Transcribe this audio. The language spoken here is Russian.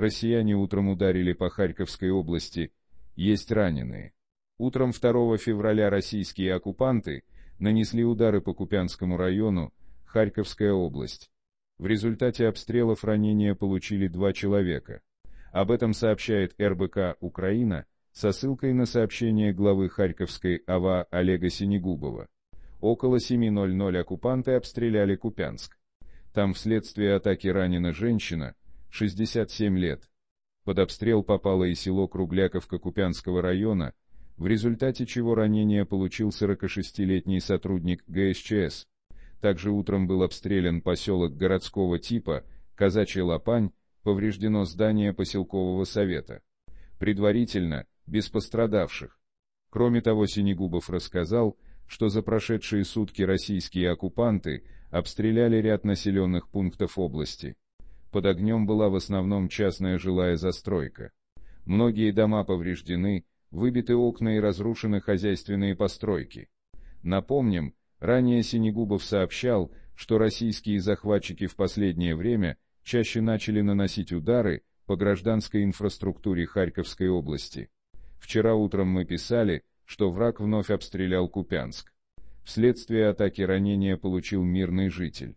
Россияне утром ударили по Харьковской области. Есть раненые. Утром 2 февраля российские оккупанты нанесли удары по Купянскому району, Харьковская область. В результате обстрелов ранения получили два человека. Об этом сообщает РБК «Украина» со ссылкой на сообщение главы Харьковской АВА Олега Синегубова. Около 7.00 оккупанты обстреляли Купянск. Там вследствие атаки ранена женщина, 67 лет. Под обстрел попало и село Кругляковка Купянского района, в результате чего ранение получил 46-летний сотрудник ГСЧС. Также утром был обстрелян поселок городского типа, Казачья Лопань, повреждено здание поселкового совета. Предварительно, без пострадавших. Кроме того, Синегубов рассказал, что за прошедшие сутки российские оккупанты обстреляли ряд населенных пунктов области под огнем была в основном частная жилая застройка. Многие дома повреждены, выбиты окна и разрушены хозяйственные постройки. Напомним, ранее Синегубов сообщал, что российские захватчики в последнее время чаще начали наносить удары по гражданской инфраструктуре Харьковской области. Вчера утром мы писали, что враг вновь обстрелял Купянск. Вследствие атаки ранения получил мирный житель.